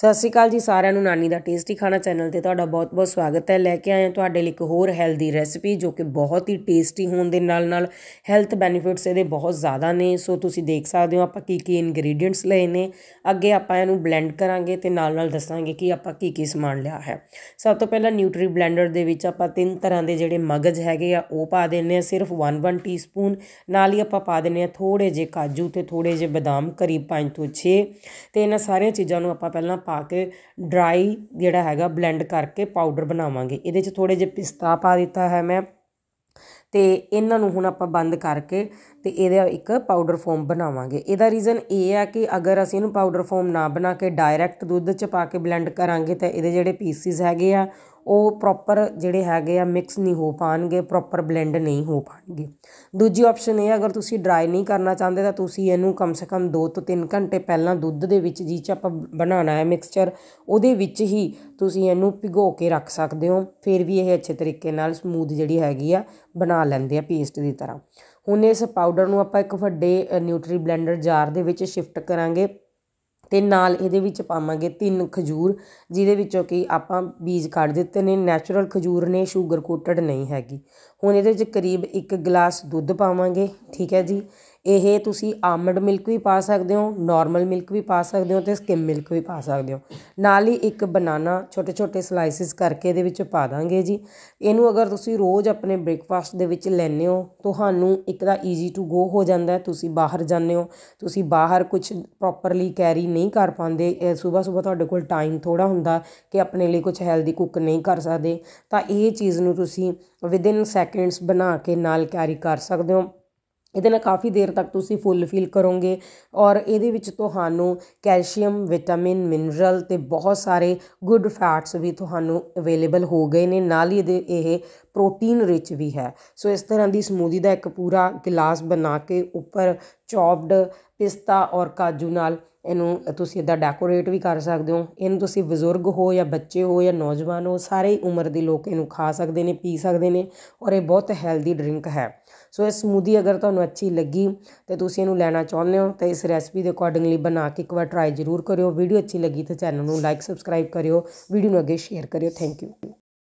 ਸਤਿ ਸ਼੍ਰੀ ਅਕਾਲ ਜੀ ਸਾਰਿਆਂ ਨੂੰ ਨਾਨੀ ਦਾ ਟੇਸਟੀ ਖਾਣਾ ਚੈਨਲ ਤੇ ਤੁਹਾਡਾ ਬਹੁਤ-ਬਹੁਤ ਸਵਾਗਤ ਹੈ ਲੈ ਕੇ ਆਏ ਹਾਂ ਤੁਹਾਡੇ ਲਈ ਇੱਕ ਹੋਰ ਹੈਲਦੀ ਰੈਸਪੀ ਜੋ ਕਿ ਬਹੁਤ ਹੀ ਟੇਸਟੀ ਹੋਣ ਦੇ ਨਾਲ-ਨਾਲ ਹੈਲਥ ਬੈਨੀਫਿਟਸ ਇਹਦੇ ਬਹੁਤ ਜ਼ਿਆਦਾ ਨੇ ਸੋ ਤੁਸੀਂ ਦੇਖ ਸਕਦੇ ਹੋ ਆਪਾਂ ਕੀ-ਕੀ ਇਨਗਰੀਡੀਅੰਟਸ ਲਏ ਨੇ ਅੱਗੇ ਆਪਾਂ ਇਹਨੂੰ ਬਲੈਂਡ ਕਰਾਂਗੇ ਤੇ ਨਾਲ-ਨਾਲ ਦੱਸਾਂਗੇ ਕਿ ਆਪਾਂ ਕੀ-ਕੀ ਸਮਾਨ ਲਿਆ ਹੈ ਸਭ ਤੋਂ ਪਹਿਲਾਂ ਨਿਊਟਰੀ ਬਲੈਂਡਰ ਦੇ ਵਿੱਚ ਆਪਾਂ ਤਿੰਨ ਤਰ੍ਹਾਂ ਦੇ ਜਿਹੜੇ ਮਗਜ਼ ਹੈਗੇ ਆ ਉਹ ਪਾ ਦਿੰਨੇ ਆ ਸਿਰਫ 1-1 ਟੀਸਪੂਨ ਨਾਲ ਹੀ ਆਪਾਂ ਪਾ ਦਿੰਨੇ ਆ ਥੋੜੇ ਜਿਹੇ ਕਾਜੂ ਤੇ ਥੋੜੇ ਜਿਹੇ ਬਦਾਮ ਕਰੀਬ 5 ਤੋਂ 6 ਤੇ ਇਹਨਾਂ ਸਾਰੀਆਂ ਚੀਜ਼ਾਂ ਨੂੰ ਆਪਾਂ ਪਹਿਲਾਂ ਪਾ ਕੇ ਡਰਾਈ ਜਿਹੜਾ ਹੈਗਾ ਬਲੈਂਡ ਕਰਕੇ ਪਾਊਡਰ ਬਣਾਵਾਂਗੇ ਇਹਦੇ 'ਚ ਥੋੜੇ ਜਿਹਾ ਪਿਸਤਾ ਪਾ ਦਿੱਤਾ ਹੈ ਮੈਂ ਤੇ ਇਹਨਾਂ ਨੂੰ ਹੁਣ ਆਪਾਂ ਬੰਦ ਕਰਕੇ ਤੇ ਇਹਦਾ ਇੱਕ ਪਾਊਡਰ ਫਾਰਮ ਬਣਾਵਾਂਗੇ ਇਹਦਾ ਰੀਜ਼ਨ ਇਹ ਆ ਕਿ ਅਗਰ ਅਸੀਂ ਇਹਨੂੰ ਪਾਊਡਰ ਫਾਰਮ ਨਾ ਬਣਾ ਕੇ ਡਾਇਰੈਕਟ ਦੁੱਧ 'ਚ ਪਾ ਕੇ ਬਲੈਂਡ ਕਰਾਂਗੇ ਤਾਂ ਇਹਦੇ ਜਿਹੜੇ ਪੀਸਿਸ ਹੈਗੇ ਆ ਉਹ ਪ੍ਰੋਪਰ ਜਿਹੜੇ ਹੈਗੇ ਆ ਮਿਕਸ ਨਹੀਂ ਹੋ ਪਾਣਗੇ ਪ੍ਰੋਪਰ ਬਲੈਂਡ ਨਹੀਂ ਹੋ ਪਾਣਗੇ ਦੂਜੀ ਆਪਸ਼ਨ ਇਹ ਅਗਰ ਤੁਸੀਂ ਡਰਾਈ ਨਹੀਂ ਕਰਨਾ ਚਾਹੁੰਦੇ ਤਾਂ ਤੁਸੀਂ ਇਹਨੂੰ ਕਮ ਸੇ ਕਮ 2 ਤੋਂ 3 ਘੰਟੇ ਪਹਿਲਾਂ ਦੁੱਧ ਦੇ ਵਿੱਚ ਜੀ ਚ ਆਪਾਂ ਬਣਾਉਣਾ ਹੈ ਮਿਕਸਚਰ ਉਹਦੇ ਵਿੱਚ ਹੀ ਤੁਸੀਂ ਇਹਨੂੰ ਭਿਗੋ ਕੇ ਰੱਖ ਸਕਦੇ ਹੋ ਫਿਰ ਵੀ ਇਹ ਅੱਛੇ ਤਰੀਕੇ ਨਾਲ ਸਮੂਥ ਜਿਹੜੀ ਹੈਗੀ ਆ ਬਣਾ ਲੈਂਦੇ ਆ ਪੇਸਟ ਦੀ ਤਰ੍ਹਾਂ ਹੁਣ ਇਸ ਪਾਊਡਰ ਨੂੰ ਆਪਾਂ ਇੱਕ ਵੱਡੇ ਨਿਊਟਰੀ ਬਲੈਂਡਰ ਜਾਰ ਦੇ ਵਿੱਚ ਸ਼ਿਫਟ ਕਰਾਂਗੇ ਤੇ ਨਾਲ ਇਹਦੇ ਵਿੱਚ ਪਾਵਾਂਗੇ ਤਿੰਨ ਖਜੂਰ ਜਿਹਦੇ ਵਿੱਚੋਂ ਕਿ ਆਪਾਂ ਬੀਜ ਕੱਢ ਦਿੱਤੇ ਨੇ ਨੈਚੁਰਲ ਖਜੂਰ ਨੇ 슈ਗਰ ਕੋਟਡ ਨਹੀਂ ਹੈਗੀ ਹੁਣ ਇਹਦੇ ਵਿੱਚ ਕਰੀਬ 1 ਗਲਾਸ ਦੁੱਧ ਪਾਵਾਂਗੇ ਠੀਕ ਹੈ ਜੀ ਇਹ ਤੁਸੀਂ ਆਮਡ ਮਿਲਕ ਵੀ ਪਾ ਸਕਦੇ ਹੋ ਨਾਰਮਲ ਮਿਲਕ ਵੀ ਪਾ ਸਕਦੇ ਹੋ ਤੇ ਸਕਿਮ ਮਿਲਕ ਵੀ ਪਾ ਸਕਦੇ ਹੋ ਨਾਲ ਹੀ ਇੱਕ ਬਨਾਨਾ ਛੋਟੇ ਛੋਟੇ ਸਲਾਈਸਿਸ ਕਰਕੇ ਇਹਦੇ ਵਿੱਚ ਪਾ ਦਾਂਗੇ ਜੀ ਇਹਨੂੰ ਅਗਰ ਤੁਸੀਂ ਰੋਜ਼ ਆਪਣੇ ਬ੍ਰੇਕਫਾਸਟ ਦੇ ਵਿੱਚ ਲੈਣੇ ਹੋ ਤੁਹਾਨੂੰ ਇੱਕ ਦਾ ਈਜ਼ੀ ਟੂ ਗੋ ਹੋ ਜਾਂਦਾ ਹੈ ਤੁਸੀਂ ਬਾਹਰ ਜਾਂਦੇ ਹੋ ਤੁਸੀਂ ਬਾਹਰ ਕੁਝ ਪ੍ਰੋਪਰਲੀ ਕੈਰੀ ਨਹੀਂ ਕਰ ਪਾਉਂਦੇ ਸਵੇਰ ਸਵੇਰ ਤੁਹਾਡੇ ਕੋਲ ਟਾਈਮ ਥੋੜਾ ਹੁੰਦਾ ਕਿ ਆਪਣੇ ਲਈ ਕੁਝ ਹੈਲਦੀ ਕੁੱਕ ਨਹੀਂ ਕਰ ਸਕਦੇ ਤਾਂ ਇਹ ਚੀਜ਼ ਨੂੰ ਤੁਸੀਂ ਵਿਦਿਨ ਸੈਕਿੰਡਸ ਬਣਾ ਕੇ ਨਾਲ ਕੈਰੀ ਕਰ ਸਕਦੇ ਹੋ ਇਹਦੇ ਨਾਲ ਕਾਫੀ ਦੇਰ ਤੱਕ ਤੁਸੀਂ ਫੁੱਲ ਫੀਲ ਕਰੋਗੇ ਔਰ ਇਹਦੇ ਵਿੱਚ ਤੁਹਾਨੂੰ ਕੈਲਸ਼ੀਅਮ ਵਿਟਾਮਿਨ ਮਿਨਰਲ ਤੇ ਬਹੁਤ ਸਾਰੇ ਗੁੱਡ ਫੈਟਸ ਵੀ ਤੁਹਾਨੂੰ ਅਵੇਲੇਬਲ ਹੋ ਗਏ ਨੇ ਨਾਲ ਹੀ ਇਹਦੇ ਇਹ ਪ੍ਰੋਟੀਨ ਰਿਚ ਵੀ ਹੈ ਸੋ ਇਸ ਤਰ੍ਹਾਂ ਦੀ ਸਮੂਦੀ ਦਾ ਇੱਕ ਪੂਰਾ ਗਲਾਸ ਬਣਾ ਕੇ ਉੱਪਰ ਚੌਪਡ ਪਿਸਤਾ ਔਰ ਕਾਜੂ ਨਾਲ ਇਹਨੂੰ ਤੁਸੀਂ ਇਦਾਂ ਡੈਕੋਰੇਟ ਵੀ ਕਰ ਸਕਦੇ ਹੋ ਇਹਨੂੰ ਤੁਸੀਂ ਬਜ਼ੁਰਗ ਹੋ ਜਾਂ ਬੱਚੇ ਹੋ ਜਾਂ ਨੌਜਵਾਨ ਹੋ ਸਾਰੇ ਉਮਰ ਦੇ ਲੋਕ ਇਹਨੂੰ ਖਾ ਸਕਦੇ ਨੇ ਪੀ ਸਕਦੇ ਨੇ ਔਰ ਇਹ ਬਹੁਤ ਹੈਲਦੀ ਡਰਿੰਕ ਹੈ ਸੋ ਇਹ ਸਮੂਦੀ ਅਗਰ ਤੁਹਾਨੂੰ ਅੱਛੀ ਲੱਗੀ ਤੇ ਤੁਸੀਂ ਇਹਨੂੰ ਲੈਣਾ ਚਾਹੁੰਦੇ ਹੋ ਤਾਂ ਇਸ ਰੈਸਪੀ ਦੇ ਅਕੋਰਡਿੰਗਲੀ ਬਣਾ ਕੇ ਇੱਕ ਵਾਰ ਟਰਾਈ ਜ਼ਰੂਰ ਕਰਿਓ ਵੀਡੀਓ ਅੱਛੀ ਲੱਗੀ ਤਾਂ ਚੈਨਲ ਨੂੰ ਲਾਈਕ ਸਬਸਕ੍ਰਾਈਬ ਕਰਿਓ ਵੀਡੀਓ ਨੂੰ ਅੱਗੇ ਸ਼ੇਅਰ ਕਰਿਓ ਥੈਂਕ ਯੂ